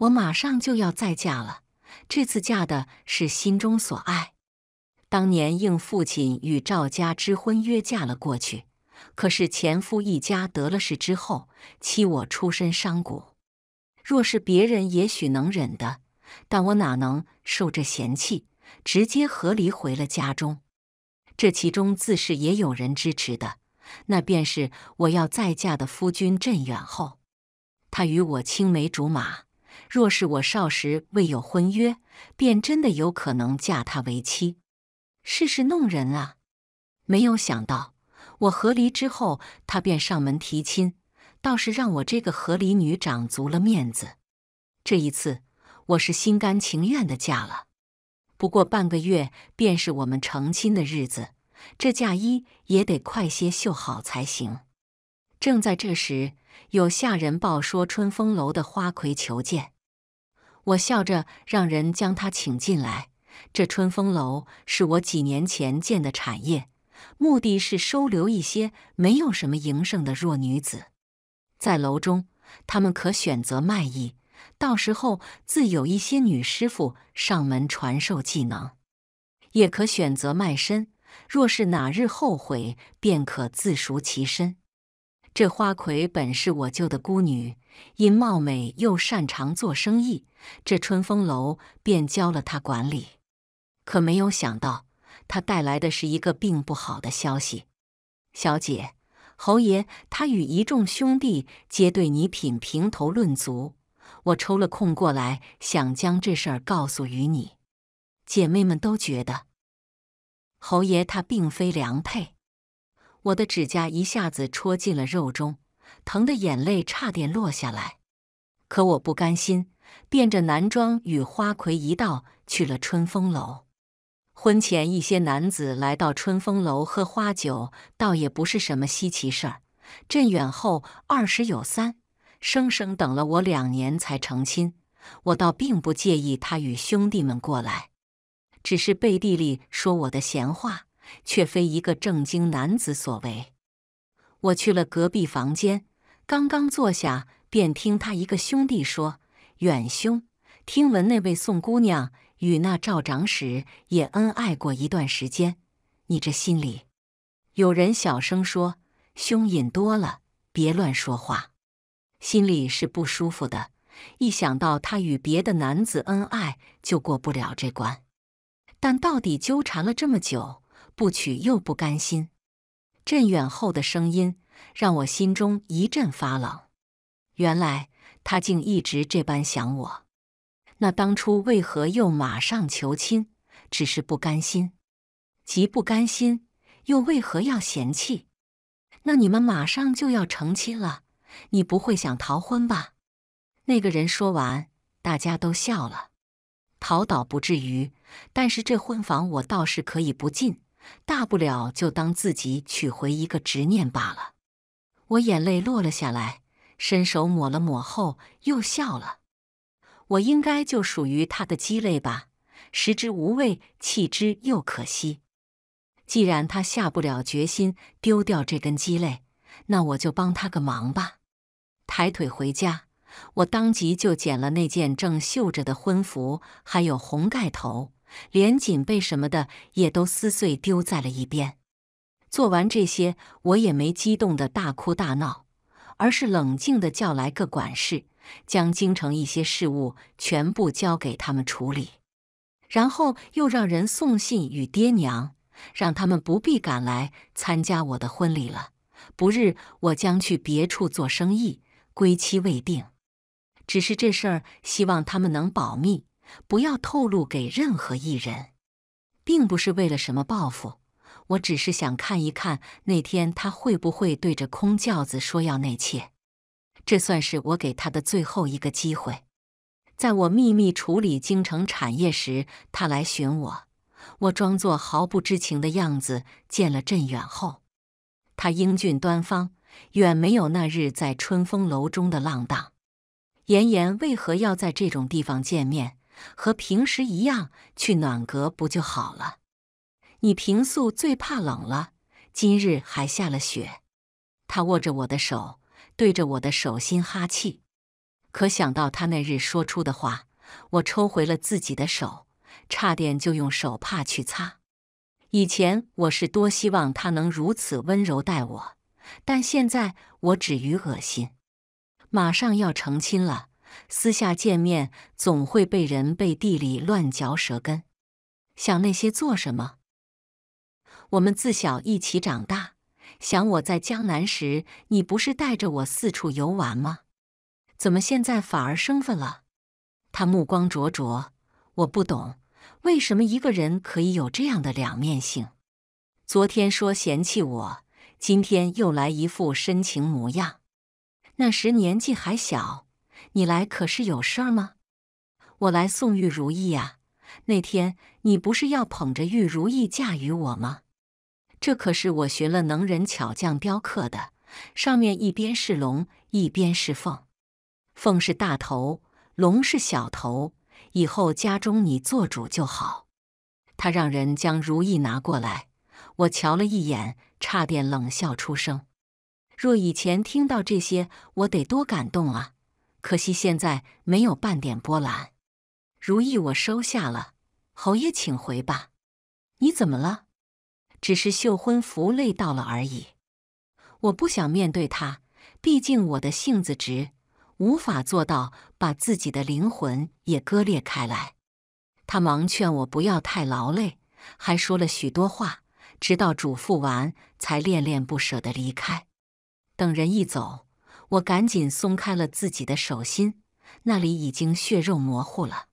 我马上就要再嫁了，这次嫁的是心中所爱。当年应父亲与赵家之婚约嫁了过去，可是前夫一家得了势之后，欺我出身商贾。若是别人，也许能忍的，但我哪能受这嫌弃？直接和离回了家中。这其中自是也有人支持的，那便是我要再嫁的夫君镇远后，他与我青梅竹马。若是我少时未有婚约，便真的有可能嫁他为妻。世事弄人啊！没有想到我和离之后，他便上门提亲，倒是让我这个和离女长足了面子。这一次我是心甘情愿的嫁了。不过半个月便是我们成亲的日子，这嫁衣也得快些绣好才行。正在这时。有下人报说，春风楼的花魁求见。我笑着让人将她请进来。这春风楼是我几年前建的产业，目的是收留一些没有什么营生的弱女子，在楼中，她们可选择卖艺，到时候自有一些女师傅上门传授技能；也可选择卖身，若是哪日后悔，便可自赎其身。这花魁本是我舅的孤女，因貌美又擅长做生意，这春风楼便交了她管理。可没有想到，她带来的是一个并不好的消息。小姐、侯爷，他与一众兄弟皆对你品评头论足。我抽了空过来，想将这事儿告诉于你。姐妹们都觉得，侯爷他并非良配。我的指甲一下子戳进了肉中，疼得眼泪差点落下来。可我不甘心，变着男装与花魁一道去了春风楼。婚前一些男子来到春风楼喝花酒，倒也不是什么稀奇事儿。镇远后二十有三，生生等了我两年才成亲，我倒并不介意他与兄弟们过来，只是背地里说我的闲话。却非一个正经男子所为。我去了隔壁房间，刚刚坐下，便听他一个兄弟说：“远兄，听闻那位宋姑娘与那赵长史也恩爱过一段时间。”你这心里，有人小声说：“凶瘾多了，别乱说话。”心里是不舒服的，一想到他与别的男子恩爱，就过不了这关。但到底纠缠了这么久。不娶又不甘心，镇远后的声音让我心中一阵发冷。原来他竟一直这般想我。那当初为何又马上求亲？只是不甘心，既不甘心，又为何要嫌弃？那你们马上就要成亲了，你不会想逃婚吧？那个人说完，大家都笑了。逃倒不至于，但是这婚房我倒是可以不进。大不了就当自己取回一个执念罢了。我眼泪落了下来，伸手抹了抹，后又笑了。我应该就属于他的鸡肋吧，食之无味，弃之又可惜。既然他下不了决心丢掉这根鸡肋，那我就帮他个忙吧。抬腿回家，我当即就捡了那件正绣着的婚服，还有红盖头。连锦被什么的也都撕碎丢在了一边。做完这些，我也没激动的大哭大闹，而是冷静的叫来个管事，将京城一些事务全部交给他们处理。然后又让人送信与爹娘，让他们不必赶来参加我的婚礼了。不日我将去别处做生意，归期未定，只是这事儿希望他们能保密。不要透露给任何一人，并不是为了什么报复，我只是想看一看那天他会不会对着空轿子说要内切。这算是我给他的最后一个机会。在我秘密处理京城产业时，他来寻我，我装作毫不知情的样子见了镇远后，他英俊端方，远没有那日在春风楼中的浪荡。妍妍为何要在这种地方见面？和平时一样去暖阁不就好了？你平素最怕冷了，今日还下了雪。他握着我的手，对着我的手心哈气。可想到他那日说出的话，我抽回了自己的手，差点就用手帕去擦。以前我是多希望他能如此温柔待我，但现在我止于恶心。马上要成亲了。私下见面总会被人背地里乱嚼舌根，想那些做什么？我们自小一起长大，想我在江南时，你不是带着我四处游玩吗？怎么现在反而生分了？他目光灼灼，我不懂为什么一个人可以有这样的两面性。昨天说嫌弃我，今天又来一副深情模样。那时年纪还小。你来可是有事儿吗？我来送玉如意呀。那天你不是要捧着玉如意嫁与我吗？这可是我寻了能人巧匠雕刻的，上面一边是龙，一边是凤，凤是大头，龙是小头。以后家中你做主就好。他让人将如意拿过来，我瞧了一眼，差点冷笑出声。若以前听到这些，我得多感动啊！可惜现在没有半点波澜，如意，我收下了。侯爷，请回吧。你怎么了？只是绣婚服累到了而已。我不想面对他，毕竟我的性子直，无法做到把自己的灵魂也割裂开来。他忙劝我不要太劳累，还说了许多话，直到嘱咐完，才恋恋不舍地离开。等人一走。我赶紧松开了自己的手心，那里已经血肉模糊了。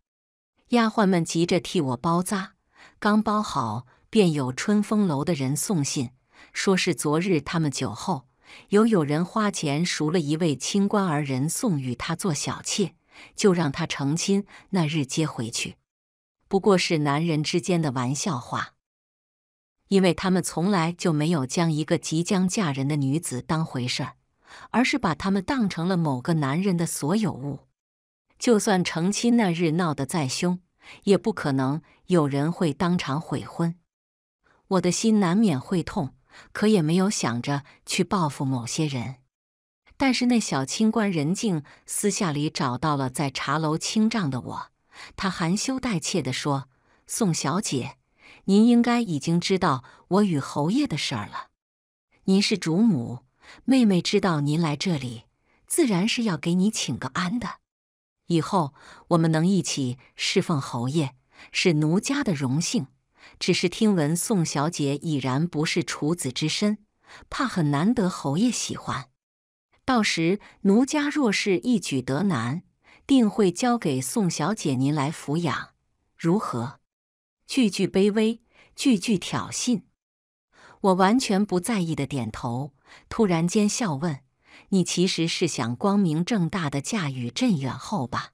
丫鬟们急着替我包扎，刚包好，便有春风楼的人送信，说是昨日他们酒后，有有人花钱赎了一位清官儿人送与他做小妾，就让他成亲。那日接回去，不过是男人之间的玩笑话，因为他们从来就没有将一个即将嫁人的女子当回事儿。而是把他们当成了某个男人的所有物，就算成亲那日闹得再凶，也不可能有人会当场悔婚。我的心难免会痛，可也没有想着去报复某些人。但是那小清官任静私下里找到了在茶楼清账的我，他含羞带怯地说：“宋小姐，您应该已经知道我与侯爷的事儿了。您是主母。”妹妹知道您来这里，自然是要给你请个安的。以后我们能一起侍奉侯爷，是奴家的荣幸。只是听闻宋小姐已然不是处子之身，怕很难得侯爷喜欢。到时奴家若是一举得男，定会交给宋小姐您来抚养，如何？句句卑微，句句挑衅。我完全不在意的点头。突然间笑问：“你其实是想光明正大的嫁与镇远后吧，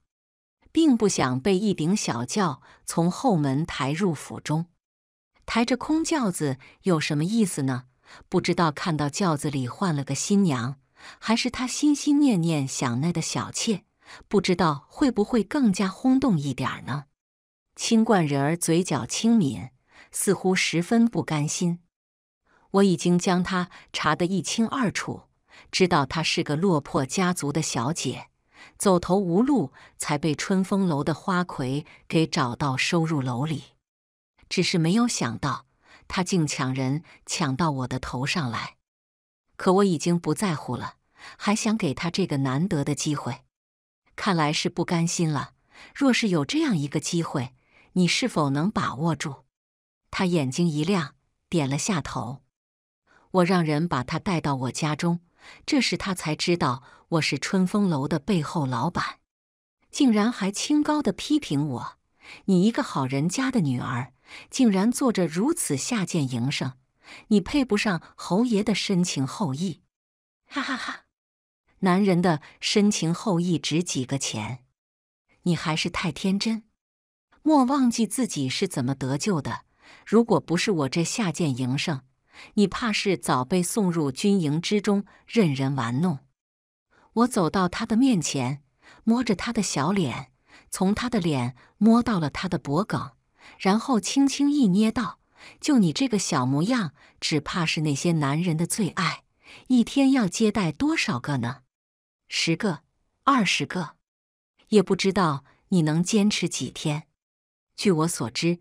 并不想被一顶小轿从后门抬入府中。抬着空轿子有什么意思呢？不知道看到轿子里换了个新娘，还是他心心念念想那的小妾，不知道会不会更加轰动一点呢？”清冠人儿嘴角轻抿，似乎十分不甘心。我已经将她查得一清二楚，知道她是个落魄家族的小姐，走投无路才被春风楼的花魁给找到，收入楼里。只是没有想到，她竟抢人抢到我的头上来。可我已经不在乎了，还想给她这个难得的机会。看来是不甘心了。若是有这样一个机会，你是否能把握住？他眼睛一亮，点了下头。我让人把他带到我家中，这时他才知道我是春风楼的背后老板，竟然还清高的批评我：“你一个好人家的女儿，竟然做着如此下贱营生，你配不上侯爷的深情厚谊。”哈哈哈，男人的深情厚谊值几个钱？你还是太天真，莫忘记自己是怎么得救的。如果不是我这下贱营生。你怕是早被送入军营之中，任人玩弄。我走到他的面前，摸着他的小脸，从他的脸摸到了他的脖颈，然后轻轻一捏，道：“就你这个小模样，只怕是那些男人的最爱。一天要接待多少个呢？十个、二十个，也不知道你能坚持几天。据我所知，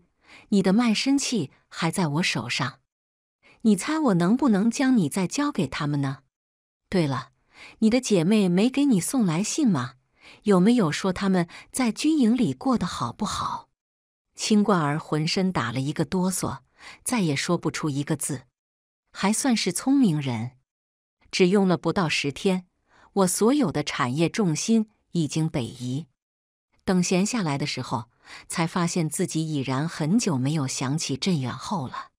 你的卖身契还在我手上。”你猜我能不能将你再交给他们呢？对了，你的姐妹没给你送来信吗？有没有说他们在军营里过得好不好？青冠儿浑身打了一个哆嗦，再也说不出一个字。还算是聪明人，只用了不到十天，我所有的产业重心已经北移。等闲下来的时候，才发现自己已然很久没有想起镇远后了。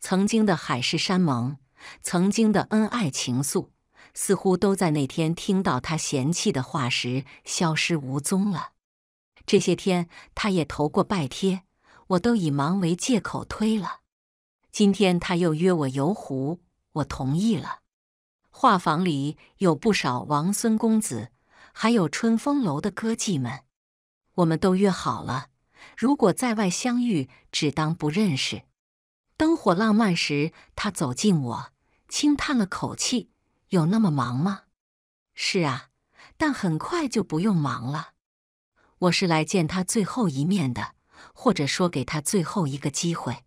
曾经的海誓山盟，曾经的恩爱情愫，似乎都在那天听到他嫌弃的话时消失无踪了。这些天他也投过拜帖，我都以忙为借口推了。今天他又约我游湖，我同意了。画舫里有不少王孙公子，还有春风楼的歌妓们，我们都约好了，如果在外相遇，只当不认识。灯火浪漫时，他走近我，轻叹了口气：“有那么忙吗？”“是啊，但很快就不用忙了。”“我是来见他最后一面的，或者说给他最后一个机会。”“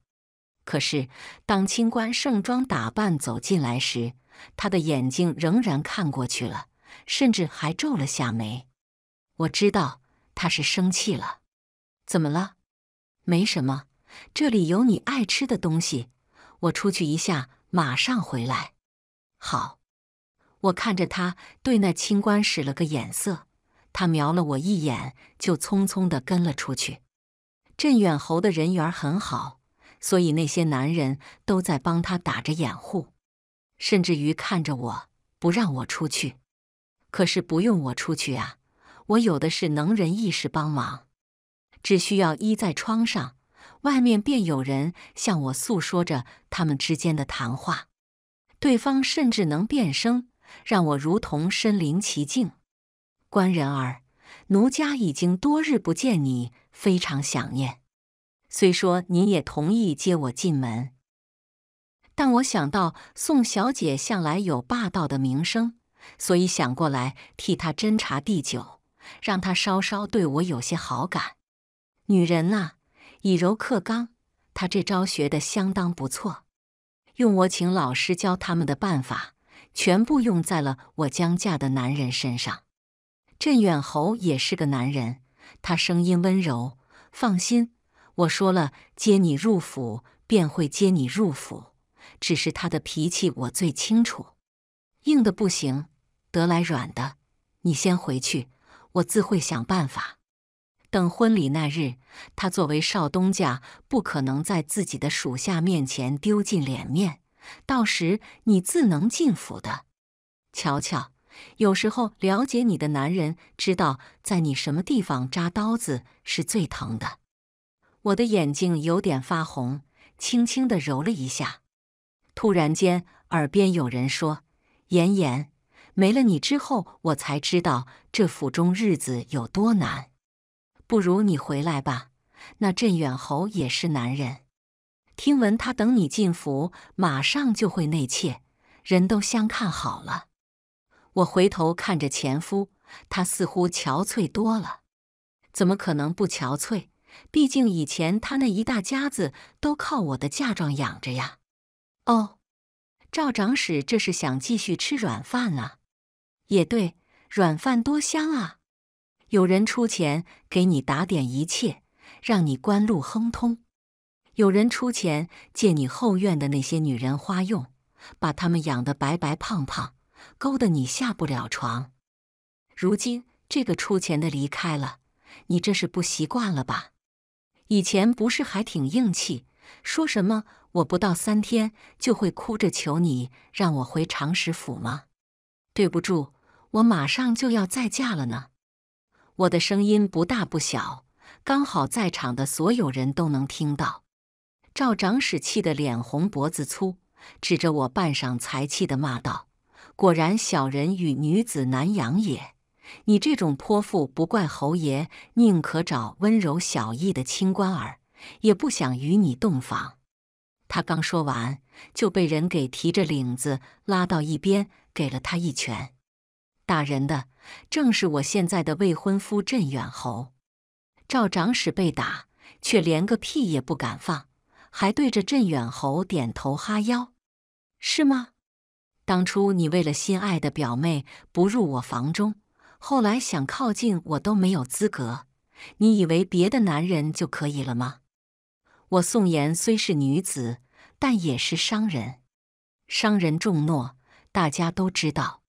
可是当清官盛装打扮走进来时，他的眼睛仍然看过去了，甚至还皱了下眉。我知道他是生气了。”“怎么了？”“没什么。”这里有你爱吃的东西，我出去一下，马上回来。好，我看着他，对那清官使了个眼色，他瞄了我一眼，就匆匆的跟了出去。镇远侯的人缘很好，所以那些男人都在帮他打着掩护，甚至于看着我不让我出去。可是不用我出去啊，我有的是能人异士帮忙，只需要依在窗上。外面便有人向我诉说着他们之间的谈话，对方甚至能变声，让我如同身临其境。官人儿，奴家已经多日不见你，非常想念。虽说您也同意接我进门，但我想到宋小姐向来有霸道的名声，所以想过来替她斟茶递酒，让她稍稍对我有些好感。女人啊！以柔克刚，他这招学的相当不错。用我请老师教他们的办法，全部用在了我将嫁的男人身上。镇远侯也是个男人，他声音温柔。放心，我说了接你入府便会接你入府，只是他的脾气我最清楚，硬的不行，得来软的。你先回去，我自会想办法。等婚礼那日，他作为少东家，不可能在自己的属下面前丢尽脸面。到时你自能进府的。瞧瞧，有时候了解你的男人，知道在你什么地方扎刀子是最疼的。我的眼睛有点发红，轻轻的揉了一下。突然间，耳边有人说：“妍妍，没了你之后，我才知道这府中日子有多难。”不如你回来吧，那镇远侯也是男人。听闻他等你进府，马上就会内妾，人都相看好了。我回头看着前夫，他似乎憔悴多了。怎么可能不憔悴？毕竟以前他那一大家子都靠我的嫁妆养着呀。哦，赵长史这是想继续吃软饭啊？也对，软饭多香啊。有人出钱给你打点一切，让你官路亨通；有人出钱借你后院的那些女人花用，把她们养得白白胖胖，勾得你下不了床。如今这个出钱的离开了，你这是不习惯了吧？以前不是还挺硬气，说什么我不到三天就会哭着求你让我回常石府吗？对不住，我马上就要再嫁了呢。我的声音不大不小，刚好在场的所有人都能听到。赵长史气得脸红脖子粗，指着我半晌才气的骂道：“果然小人与女子难养也，你这种泼妇不怪侯爷，宁可找温柔小意的清官儿，也不想与你洞房。”他刚说完，就被人给提着领子拉到一边，给了他一拳。打人的正是我现在的未婚夫镇远侯赵长史被打，却连个屁也不敢放，还对着镇远侯点头哈腰，是吗？当初你为了心爱的表妹不入我房中，后来想靠近我都没有资格，你以为别的男人就可以了吗？我宋妍虽是女子，但也是商人，商人重诺，大家都知道。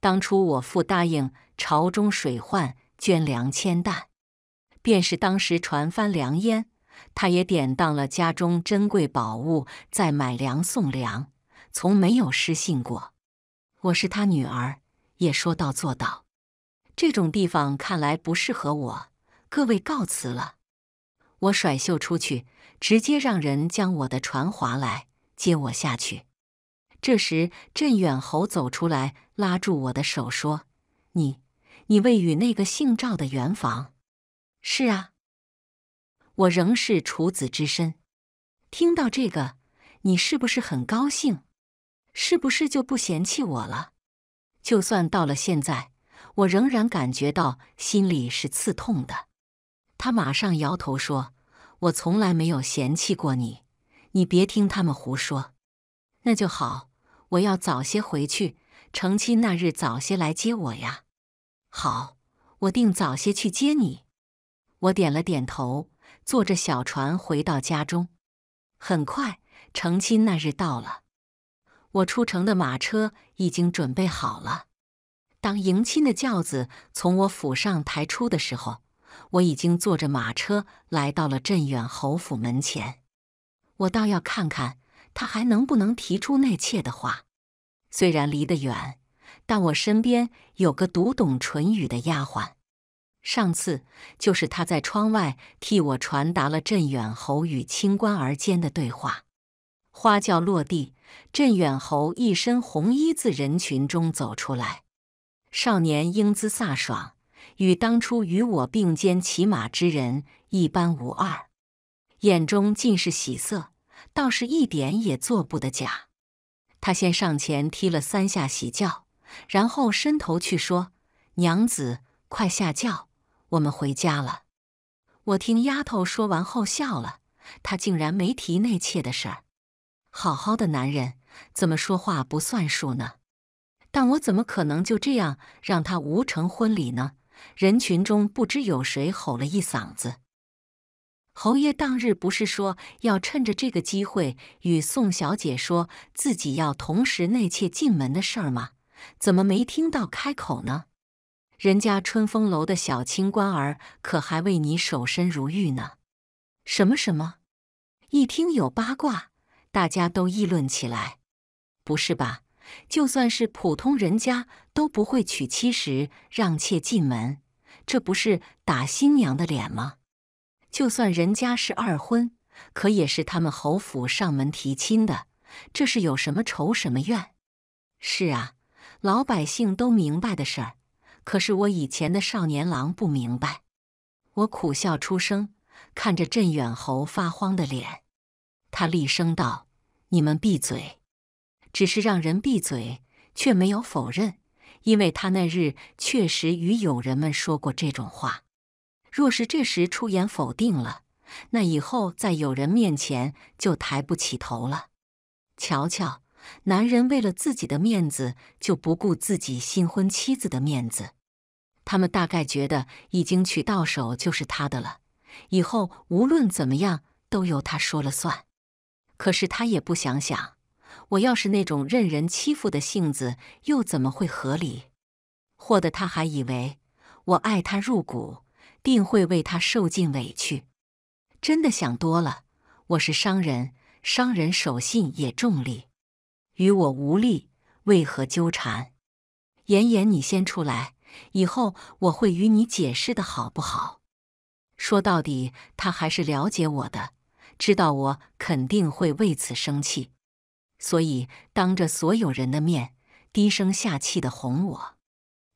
当初我父答应朝中水患捐粮千担，便是当时船翻粮烟，他也典当了家中珍贵宝物再买粮送粮，从没有失信过。我是他女儿，也说到做到。这种地方看来不适合我，各位告辞了。我甩袖出去，直接让人将我的船划来接我下去。这时镇远侯走出来。拉住我的手说：“你，你未与那个姓赵的圆房？”“是啊，我仍是处子之身。”听到这个，你是不是很高兴？是不是就不嫌弃我了？就算到了现在，我仍然感觉到心里是刺痛的。他马上摇头说：“我从来没有嫌弃过你，你别听他们胡说。”那就好，我要早些回去。成亲那日早些来接我呀！好，我定早些去接你。我点了点头，坐着小船回到家中。很快，成亲那日到了，我出城的马车已经准备好了。当迎亲的轿子从我府上抬出的时候，我已经坐着马车来到了镇远侯府门前。我倒要看看他还能不能提出那妾的话。虽然离得远，但我身边有个读懂唇语的丫鬟，上次就是她在窗外替我传达了镇远侯与清官儿间的对话。花轿落地，镇远侯一身红衣自人群中走出来，少年英姿飒爽，与当初与我并肩骑马之人一般无二，眼中尽是喜色，倒是一点也做不得假。他先上前踢了三下喜轿，然后伸头去说：“娘子，快下轿，我们回家了。”我听丫头说完后笑了，他竟然没提内妾的事儿。好好的男人，怎么说话不算数呢？但我怎么可能就这样让他无成婚礼呢？人群中不知有谁吼了一嗓子。侯爷当日不是说要趁着这个机会与宋小姐说自己要同时内妾进门的事儿吗？怎么没听到开口呢？人家春风楼的小清官儿可还为你守身如玉呢？什么什么？一听有八卦，大家都议论起来。不是吧？就算是普通人家都不会娶妻时让妾进门，这不是打新娘的脸吗？就算人家是二婚，可也是他们侯府上门提亲的，这是有什么仇什么怨？是啊，老百姓都明白的事儿，可是我以前的少年郎不明白。我苦笑出声，看着镇远侯发慌的脸，他厉声道：“你们闭嘴！”只是让人闭嘴，却没有否认，因为他那日确实与友人们说过这种话。若是这时出言否定了，那以后在有人面前就抬不起头了。瞧瞧，男人为了自己的面子，就不顾自己新婚妻子的面子。他们大概觉得已经娶到手就是他的了，以后无论怎么样都由他说了算。可是他也不想想，我要是那种任人欺负的性子，又怎么会合理？或的他还以为我爱他入骨。定会为他受尽委屈，真的想多了。我是商人，商人守信也重利，与我无利，为何纠缠？妍妍，你先出来，以后我会与你解释的，好不好？说到底，他还是了解我的，知道我肯定会为此生气，所以当着所有人的面，低声下气的哄我。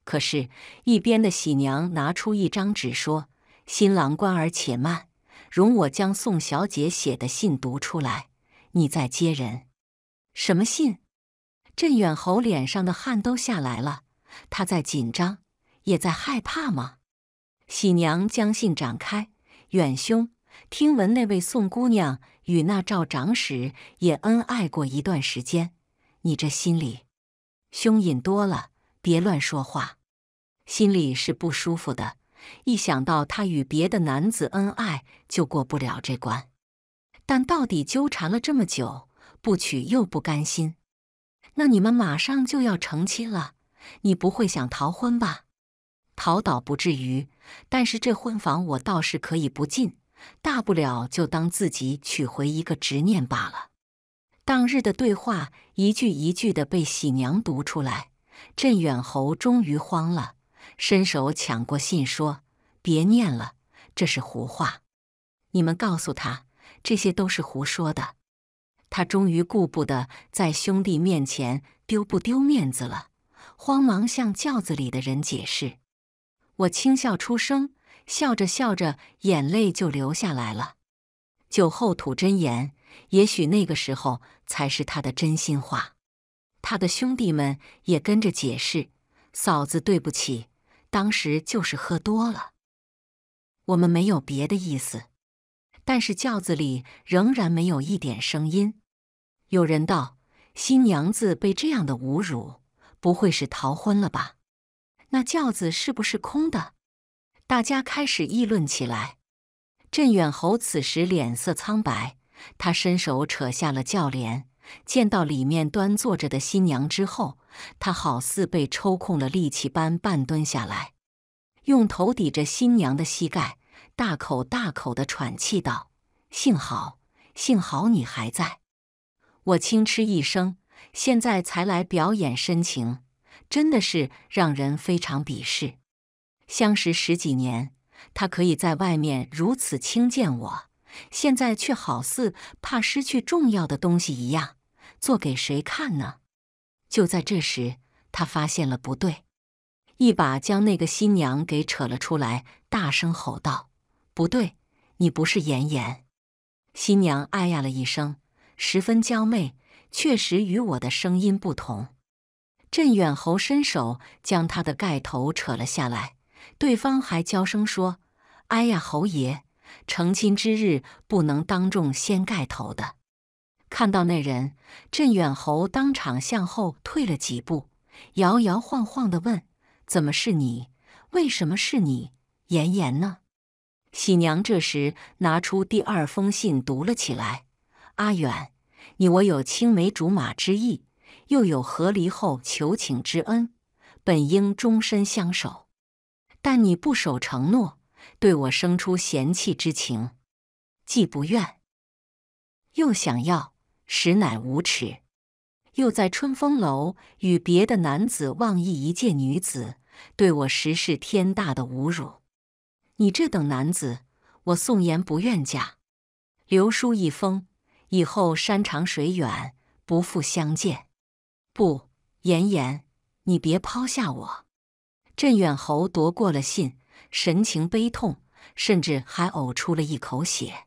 可是，一边的喜娘拿出一张纸，说：“新郎官儿，且慢，容我将宋小姐写的信读出来，你再接人。”什么信？镇远侯脸上的汗都下来了，他在紧张，也在害怕吗？喜娘将信展开：“远兄，听闻那位宋姑娘与那赵长史也恩爱过一段时间，你这心里凶瘾多了。”别乱说话，心里是不舒服的。一想到他与别的男子恩爱，就过不了这关。但到底纠缠了这么久，不娶又不甘心。那你们马上就要成亲了，你不会想逃婚吧？逃倒不至于，但是这婚房我倒是可以不进，大不了就当自己娶回一个执念罢了。当日的对话一句一句的被喜娘读出来。镇远侯终于慌了，伸手抢过信说：“别念了，这是胡话！你们告诉他，这些都是胡说的。”他终于顾不得在兄弟面前丢不丢面子了，慌忙向轿子里的人解释。我轻笑出声，笑着笑着，眼泪就流下来了。酒后吐真言，也许那个时候才是他的真心话。他的兄弟们也跟着解释：“嫂子，对不起，当时就是喝多了，我们没有别的意思。但是轿子里仍然没有一点声音。”有人道：“新娘子被这样的侮辱，不会是逃婚了吧？”那轿子是不是空的？大家开始议论起来。镇远侯此时脸色苍白，他伸手扯下了轿帘。见到里面端坐着的新娘之后，他好似被抽空了力气般半蹲下来，用头抵着新娘的膝盖，大口大口的喘气道：“幸好，幸好你还在。”我轻嗤一声：“现在才来表演深情，真的是让人非常鄙视。相识十几年，他可以在外面如此轻贱我。”现在却好似怕失去重要的东西一样，做给谁看呢？就在这时，他发现了不对，一把将那个新娘给扯了出来，大声吼道：“不对，你不是妍妍！”新娘哎呀了一声，十分娇媚，确实与我的声音不同。镇远侯伸手将她的盖头扯了下来，对方还娇声说：“哎呀，侯爷。”成亲之日不能当众掀盖头的，看到那人，镇远侯当场向后退了几步，摇摇晃晃地问：“怎么是你？为什么是你？妍妍呢？”喜娘这时拿出第二封信，读了起来：“阿远，你我有青梅竹马之意，又有和离后求请之恩，本应终身相守，但你不守承诺。”对我生出嫌弃之情，既不愿，又想要，实乃无耻。又在春风楼与别的男子妄议一介女子，对我实是天大的侮辱。你这等男子，我宋言不愿嫁。留书一封，以后山长水远，不复相见。不，延妍，你别抛下我。镇远侯夺过了信。神情悲痛，甚至还呕出了一口血。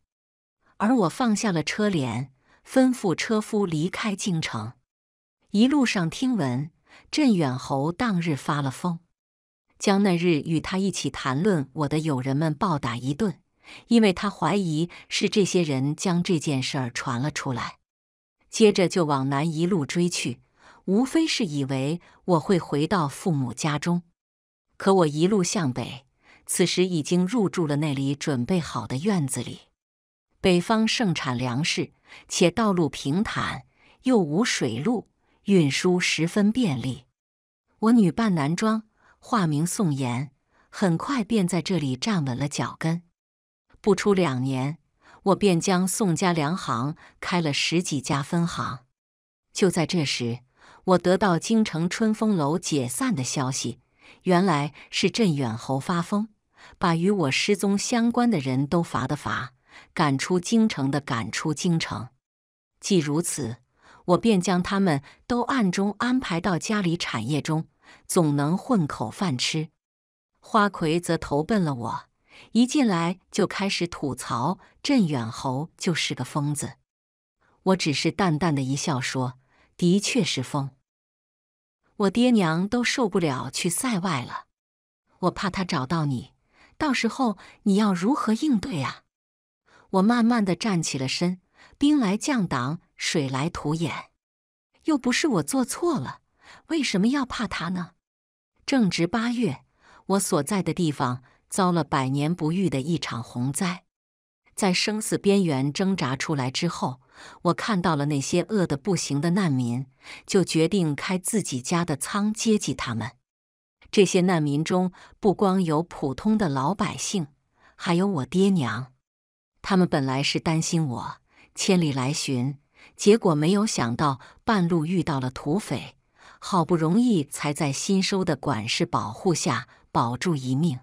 而我放下了车帘，吩咐车夫离开京城。一路上听闻，镇远侯当日发了疯，将那日与他一起谈论我的友人们暴打一顿，因为他怀疑是这些人将这件事儿传了出来。接着就往南一路追去，无非是以为我会回到父母家中。可我一路向北。此时已经入住了那里准备好的院子里。北方盛产粮食，且道路平坦，又无水路，运输十分便利。我女扮男装，化名宋妍，很快便在这里站稳了脚跟。不出两年，我便将宋家粮行开了十几家分行。就在这时，我得到京城春风楼解散的消息，原来是镇远侯发疯。把与我失踪相关的人都罚的罚，赶出京城的赶出京城。既如此，我便将他们都暗中安排到家里产业中，总能混口饭吃。花魁则投奔了我，一进来就开始吐槽镇远侯就是个疯子。我只是淡淡的一笑，说：“的确是疯，我爹娘都受不了去塞外了，我怕他找到你。”到时候你要如何应对啊？我慢慢的站起了身，兵来将挡，水来土掩，又不是我做错了，为什么要怕他呢？正值八月，我所在的地方遭了百年不遇的一场洪灾，在生死边缘挣扎出来之后，我看到了那些饿得不行的难民，就决定开自己家的仓接济他们。这些难民中不光有普通的老百姓，还有我爹娘。他们本来是担心我千里来寻，结果没有想到半路遇到了土匪，好不容易才在新收的管事保护下保住一命。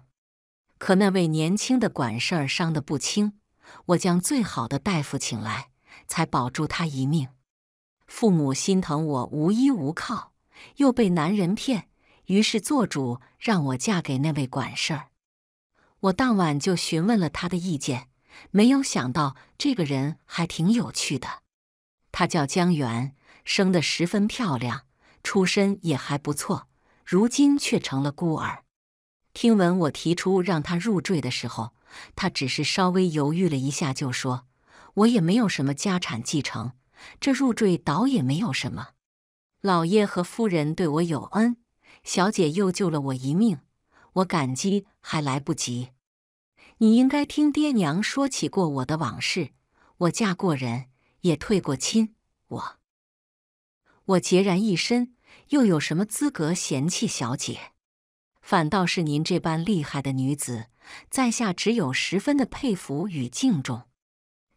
可那位年轻的管事儿伤得不轻，我将最好的大夫请来，才保住他一命。父母心疼我无依无靠，又被男人骗。于是做主让我嫁给那位管事儿。我当晚就询问了他的意见，没有想到这个人还挺有趣的。他叫江源，生得十分漂亮，出身也还不错，如今却成了孤儿。听闻我提出让他入赘的时候，他只是稍微犹豫了一下，就说：“我也没有什么家产继承，这入赘倒也没有什么。老爷和夫人对我有恩。”小姐又救了我一命，我感激还来不及。你应该听爹娘说起过我的往事。我嫁过人，也退过亲，我我孑然一身，又有什么资格嫌弃小姐？反倒是您这般厉害的女子，在下只有十分的佩服与敬重。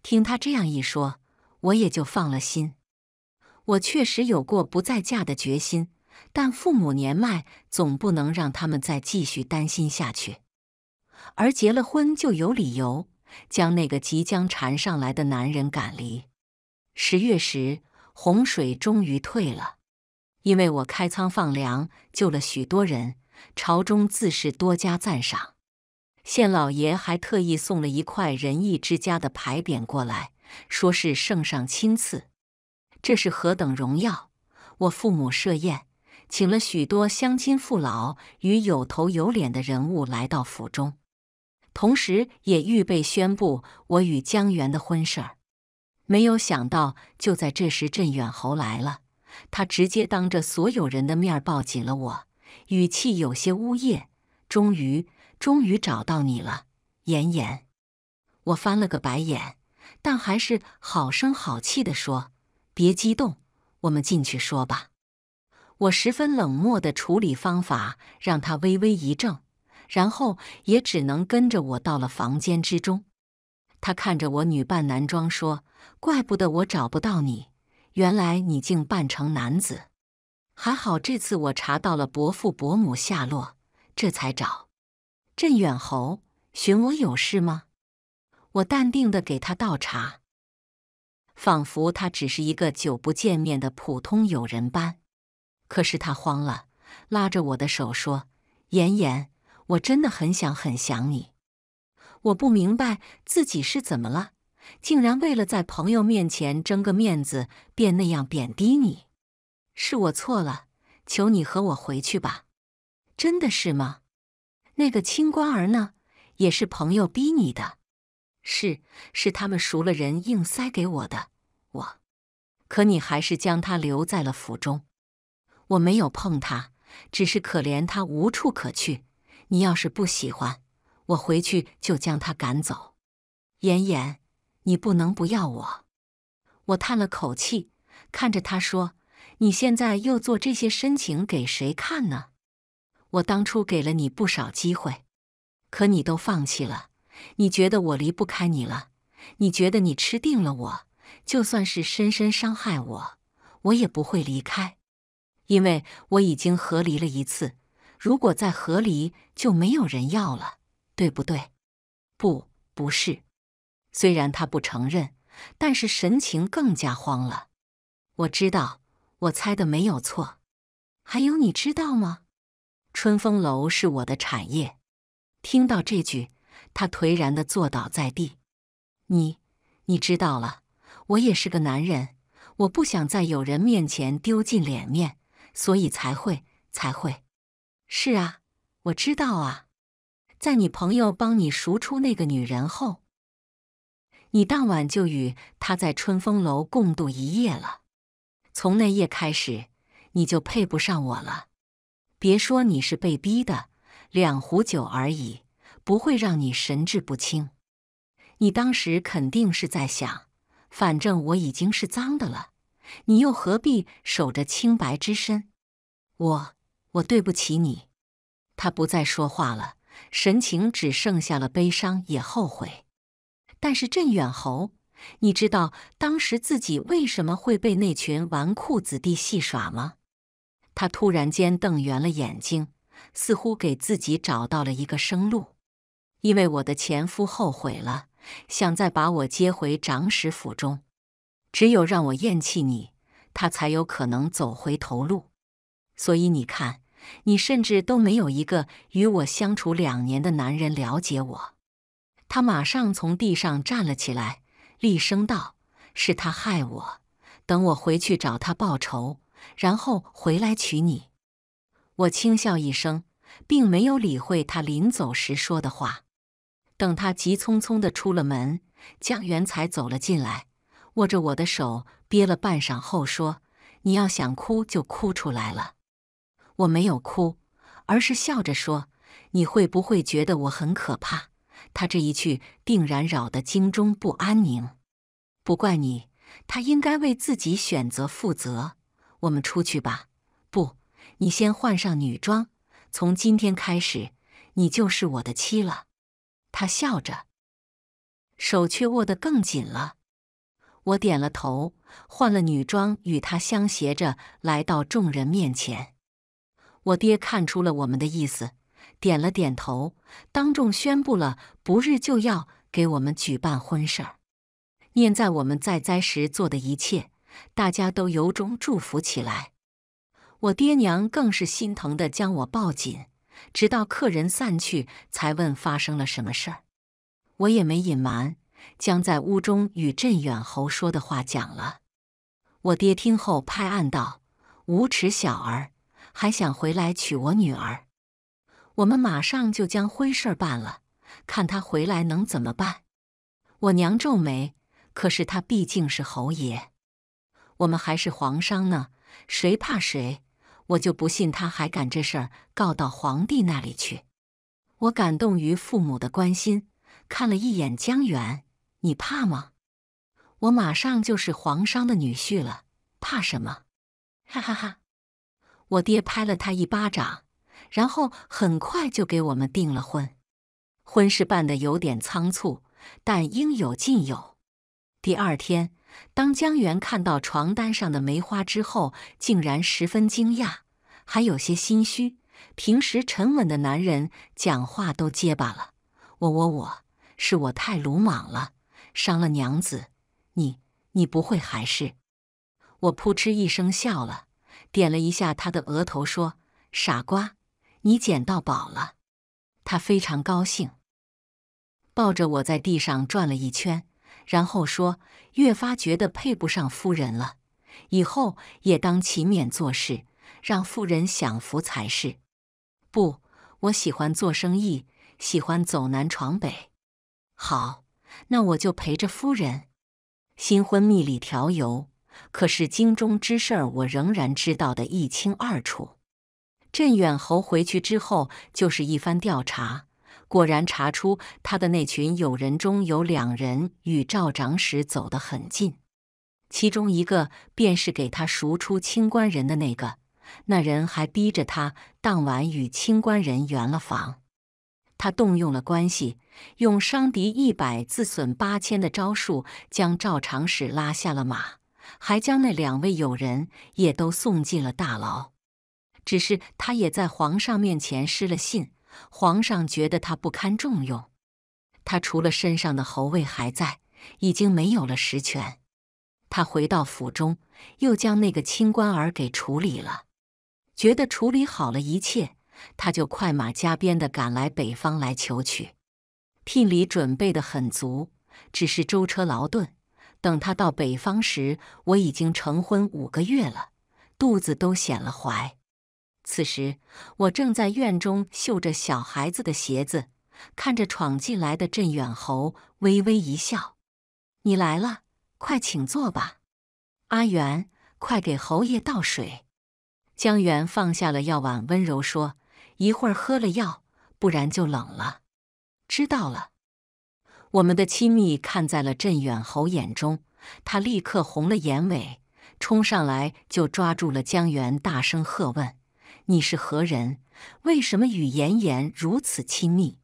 听她这样一说，我也就放了心。我确实有过不再嫁的决心。但父母年迈，总不能让他们再继续担心下去。而结了婚，就有理由将那个即将缠上来的男人赶离。十月时，洪水终于退了，因为我开仓放粮，救了许多人，朝中自是多加赞赏。县老爷还特意送了一块“仁义之家”的牌匾过来，说是圣上亲赐，这是何等荣耀！我父母设宴。请了许多乡亲父老与有头有脸的人物来到府中，同时也预备宣布我与江源的婚事儿。没有想到，就在这时，镇远侯来了，他直接当着所有人的面抱紧了我，语气有些呜咽：“终于，终于找到你了，妍妍。”我翻了个白眼，但还是好声好气的说：“别激动，我们进去说吧。”我十分冷漠的处理方法让他微微一怔，然后也只能跟着我到了房间之中。他看着我女扮男装说：“怪不得我找不到你，原来你竟扮成男子。还好这次我查到了伯父伯母下落，这才找。”镇远侯，寻我有事吗？我淡定的给他倒茶，仿佛他只是一个久不见面的普通友人般。可是他慌了，拉着我的手说：“妍妍，我真的很想很想你。我不明白自己是怎么了，竟然为了在朋友面前争个面子，便那样贬低你。是我错了，求你和我回去吧。”真的是吗？那个清官儿呢？也是朋友逼你的？是是，他们熟了人，硬塞给我的。我，可你还是将他留在了府中。我没有碰他，只是可怜他无处可去。你要是不喜欢，我回去就将他赶走。妍妍，你不能不要我。我叹了口气，看着他说：“你现在又做这些深情给谁看呢？我当初给了你不少机会，可你都放弃了。你觉得我离不开你了？你觉得你吃定了我？就算是深深伤害我，我也不会离开。”因为我已经和离了一次，如果再和离，就没有人要了，对不对？不，不是。虽然他不承认，但是神情更加慌了。我知道，我猜的没有错。还有，你知道吗？春风楼是我的产业。听到这句，他颓然的坐倒在地。你，你知道了？我也是个男人，我不想在有人面前丢尽脸面。所以才会才会，是啊，我知道啊。在你朋友帮你赎出那个女人后，你当晚就与他在春风楼共度一夜了。从那夜开始，你就配不上我了。别说你是被逼的，两壶酒而已，不会让你神志不清。你当时肯定是在想，反正我已经是脏的了。你又何必守着清白之身？我，我对不起你。他不再说话了，神情只剩下了悲伤，也后悔。但是镇远侯，你知道当时自己为什么会被那群纨绔子弟戏耍吗？他突然间瞪圆了眼睛，似乎给自己找到了一个生路。因为我的前夫后悔了，想再把我接回长史府中。只有让我厌弃你，他才有可能走回头路。所以你看，你甚至都没有一个与我相处两年的男人了解我。他马上从地上站了起来，厉声道：“是他害我，等我回去找他报仇，然后回来娶你。”我轻笑一声，并没有理会他临走时说的话。等他急匆匆的出了门，江元才走了进来。握着我的手，憋了半晌后说：“你要想哭就哭出来了。”我没有哭，而是笑着说：“你会不会觉得我很可怕？”他这一去，定然扰得京中不安宁。不怪你，他应该为自己选择负责。我们出去吧。不，你先换上女装。从今天开始，你就是我的妻了。他笑着，手却握得更紧了。我点了头，换了女装，与他相携着来到众人面前。我爹看出了我们的意思，点了点头，当众宣布了不日就要给我们举办婚事儿。念在我们在灾时做的一切，大家都由衷祝福起来。我爹娘更是心疼地将我抱紧，直到客人散去，才问发生了什么事儿。我也没隐瞒。将在屋中与镇远侯说的话讲了，我爹听后拍案道：“无耻小儿，还想回来娶我女儿！我们马上就将婚事儿办了，看他回来能怎么办！”我娘皱眉：“可是他毕竟是侯爷，我们还是皇商呢，谁怕谁？我就不信他还敢这事儿告到皇帝那里去！”我感动于父母的关心，看了一眼江源。你怕吗？我马上就是皇商的女婿了，怕什么？哈哈哈！我爹拍了他一巴掌，然后很快就给我们订了婚。婚事办的有点仓促，但应有尽有。第二天，当江源看到床单上的梅花之后，竟然十分惊讶，还有些心虚。平时沉稳的男人，讲话都结巴了。我我我，是我太鲁莽了。伤了娘子，你你不会还是我？扑哧一声笑了，点了一下他的额头，说：“傻瓜，你捡到宝了。”他非常高兴，抱着我在地上转了一圈，然后说：“越发觉得配不上夫人了，以后也当勤勉做事，让夫人享福才是。”不，我喜欢做生意，喜欢走南闯北。好。那我就陪着夫人。新婚蜜里调油，可是京中之事，儿，我仍然知道得一清二楚。镇远侯回去之后，就是一番调查，果然查出他的那群友人中有两人与赵长史走得很近，其中一个便是给他赎出清官人的那个，那人还逼着他当晚与清官人圆了房。他动用了关系，用伤敌一百自损八千的招数，将赵常史拉下了马，还将那两位友人也都送进了大牢。只是他也在皇上面前失了信，皇上觉得他不堪重用。他除了身上的侯位还在，已经没有了实权。他回到府中，又将那个清官儿给处理了，觉得处理好了一切。他就快马加鞭地赶来北方来求娶，聘礼准备得很足，只是舟车劳顿。等他到北方时，我已经成婚五个月了，肚子都显了怀。此时我正在院中绣着小孩子的鞋子，看着闯进来的镇远侯，微微一笑：“你来了，快请坐吧。”阿元，快给侯爷倒水。江源放下了药碗，温柔说。一会儿喝了药，不然就冷了。知道了，我们的亲密看在了镇远侯眼中，他立刻红了眼尾，冲上来就抓住了江源，大声喝问：“你是何人？为什么与颜颜如此亲密？”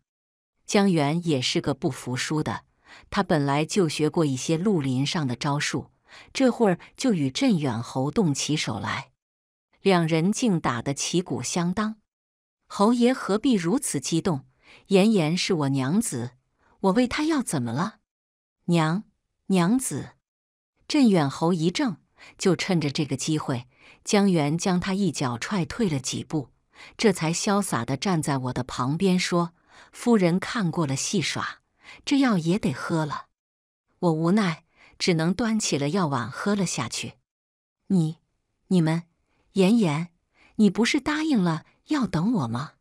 江源也是个不服输的，他本来就学过一些绿林上的招数，这会儿就与镇远侯动起手来，两人竟打得旗鼓相当。侯爷何必如此激动？妍妍是我娘子，我喂她药怎么了？娘娘子，镇远侯一怔，就趁着这个机会，江源将他一脚踹退了几步，这才潇洒的站在我的旁边说：“夫人看过了戏耍，这药也得喝了。”我无奈，只能端起了药碗喝了下去。你、你们，妍妍，你不是答应了？要等我吗？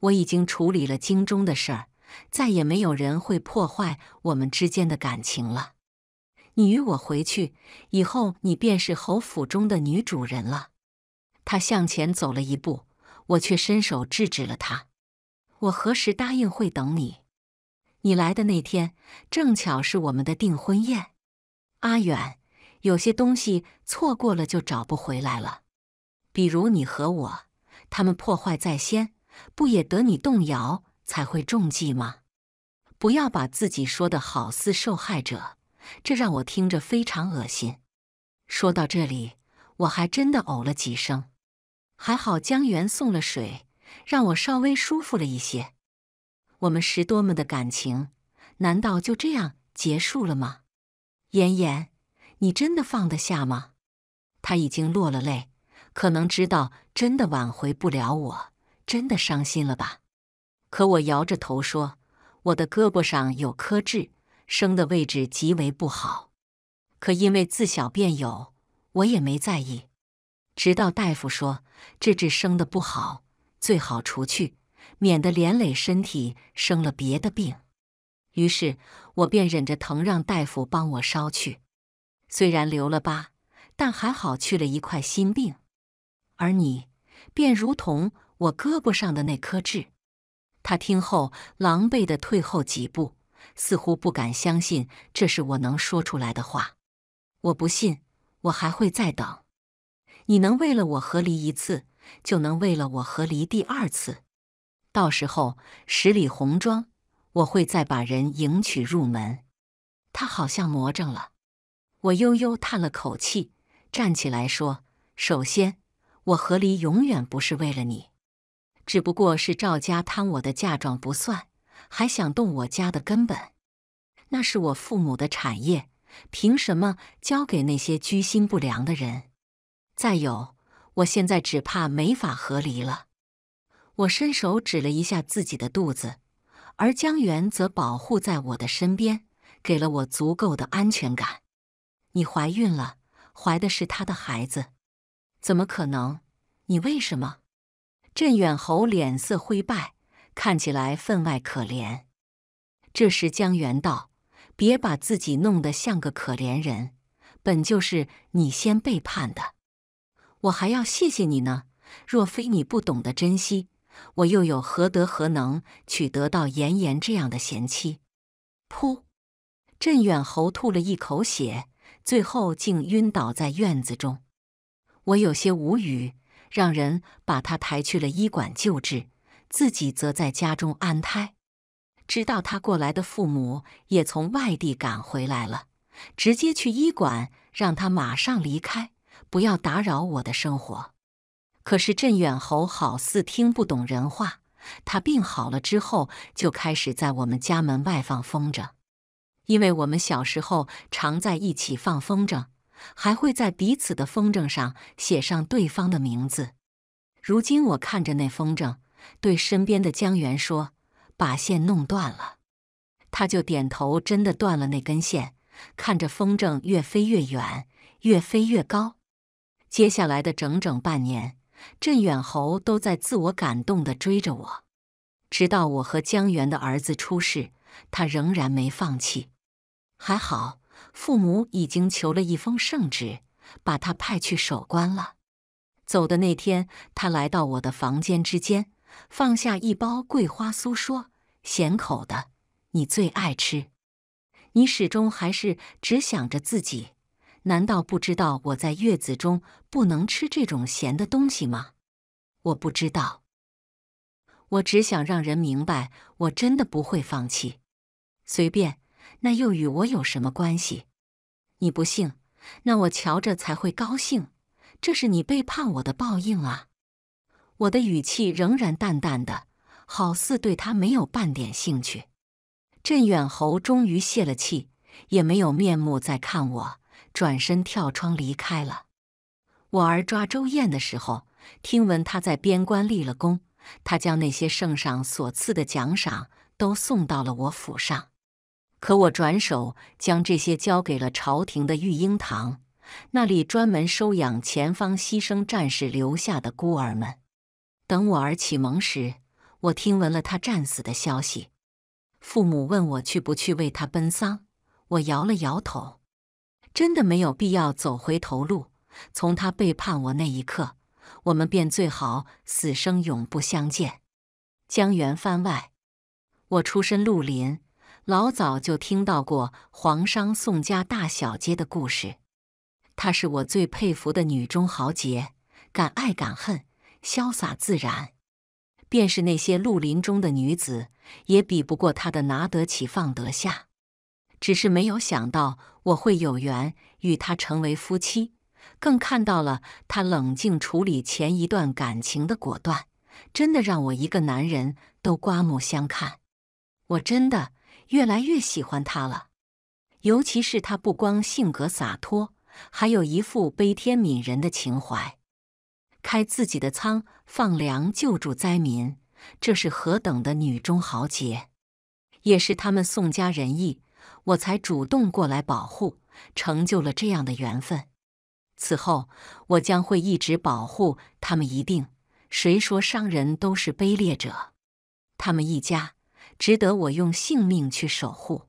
我已经处理了京中的事儿，再也没有人会破坏我们之间的感情了。你与我回去以后，你便是侯府中的女主人了。他向前走了一步，我却伸手制止了他。我何时答应会等你？你来的那天，正巧是我们的订婚宴。阿远，有些东西错过了就找不回来了，比如你和我。他们破坏在先，不也得你动摇才会中计吗？不要把自己说的好似受害者，这让我听着非常恶心。说到这里，我还真的呕了几声，还好江源送了水，让我稍微舒服了一些。我们十多么的感情，难道就这样结束了吗？妍妍，你真的放得下吗？他已经落了泪。可能知道真的挽回不了我，真的伤心了吧？可我摇着头说：“我的胳膊上有颗痣，生的位置极为不好。可因为自小便有，我也没在意。直到大夫说这痣生的不好，最好除去，免得连累身体生了别的病。于是，我便忍着疼让大夫帮我烧去。虽然留了疤，但还好去了一块心病。”而你，便如同我胳膊上的那颗痣。他听后狼狈的退后几步，似乎不敢相信这是我能说出来的话。我不信，我还会再等。你能为了我和离一次，就能为了我和离第二次？到时候十里红妆，我会再把人迎娶入门。他好像魔怔了。我悠悠叹了口气，站起来说：“首先。”我和离永远不是为了你，只不过是赵家贪我的嫁妆不算，还想动我家的根本，那是我父母的产业，凭什么交给那些居心不良的人？再有，我现在只怕没法和离了。我伸手指了一下自己的肚子，而江源则保护在我的身边，给了我足够的安全感。你怀孕了，怀的是他的孩子。怎么可能？你为什么？镇远侯脸色灰败，看起来分外可怜。这时江源道：“别把自己弄得像个可怜人。本就是你先背叛的，我还要谢谢你呢。若非你不懂得珍惜，我又有何德何能取得到妍妍这样的贤妻？”噗！镇远侯吐了一口血，最后竟晕倒在院子中。我有些无语，让人把他抬去了医馆救治，自己则在家中安胎。知道他过来的父母也从外地赶回来了，直接去医馆，让他马上离开，不要打扰我的生活。可是镇远侯好似听不懂人话，他病好了之后就开始在我们家门外放风筝，因为我们小时候常在一起放风筝。还会在彼此的风筝上写上对方的名字。如今我看着那风筝，对身边的江源说：“把线弄断了。”他就点头，真的断了那根线。看着风筝越飞越远，越飞越高。接下来的整整半年，镇远侯都在自我感动地追着我，直到我和江源的儿子出世，他仍然没放弃。还好。父母已经求了一封圣旨，把他派去守关了。走的那天，他来到我的房间之间，放下一包桂花酥，说：“咸口的，你最爱吃。你始终还是只想着自己，难道不知道我在月子中不能吃这种咸的东西吗？”我不知道，我只想让人明白，我真的不会放弃。随便。那又与我有什么关系？你不信，那我瞧着才会高兴。这是你背叛我的报应啊！我的语气仍然淡淡的，好似对他没有半点兴趣。镇远侯终于泄了气，也没有面目再看我，转身跳窗离开了。我儿抓周燕的时候，听闻他在边关立了功，他将那些圣上所赐的奖赏都送到了我府上。可我转手将这些交给了朝廷的育婴堂，那里专门收养前方牺牲战士留下的孤儿们。等我儿启蒙时，我听闻了他战死的消息。父母问我去不去为他奔丧，我摇了摇头，真的没有必要走回头路。从他背叛我那一刻，我们便最好死生永不相见。江源番外，我出身绿林。老早就听到过皇商宋家大小姐的故事，她是我最佩服的女中豪杰，敢爱敢恨，潇洒自然。便是那些绿林中的女子，也比不过她的拿得起放得下。只是没有想到我会有缘与她成为夫妻，更看到了她冷静处理前一段感情的果断，真的让我一个男人都刮目相看。我真的。越来越喜欢他了，尤其是他不光性格洒脱，还有一副悲天悯人的情怀。开自己的仓放粮救助灾民，这是何等的女中豪杰！也是他们宋家仁义，我才主动过来保护，成就了这样的缘分。此后，我将会一直保护他们，一定。谁说商人都是卑劣者？他们一家。值得我用性命去守护。